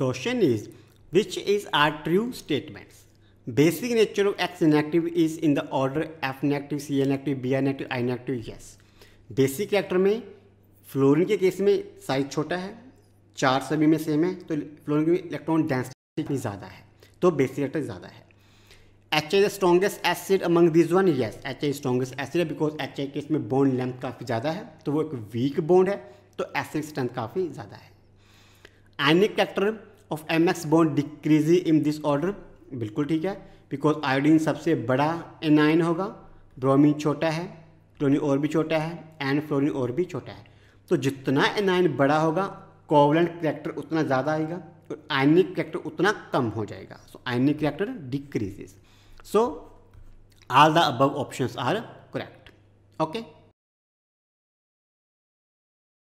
question which is are true are basic nature of X of is in the order F negative C A negative B B negative I negative yes basic character में fluorine के case में size छोटा है चार सभी में same है तो फ्लोरिन में इलेक्ट्रॉन डेंसिटी ज़्यादा है तो बेसिक कैरेक्टर ज़्यादा है H I the strongest acid among this one yes H I strongest acid है बिकॉज एच आई केस में बोन लेंथ काफ़ी ज़्यादा है तो वो एक वीक बॉन्ड है तो एसिड स्ट्रेंथ काफ़ी ज़्यादा है ionic character of M X bond decreases in this order बिल्कुल ठीक है बिकॉज आयोडीन सबसे बड़ा एनाइन होगा ब्रोमीन छोटा है क्लोरीन और भी छोटा है एन फ्लोरिन और भी छोटा है तो जितना एनाइन बड़ा होगा कोवलेंट करेक्टर उतना ज़्यादा आएगा और आयनिक करेक्टर उतना कम हो जाएगा so ionic character decreases so all the above options are correct okay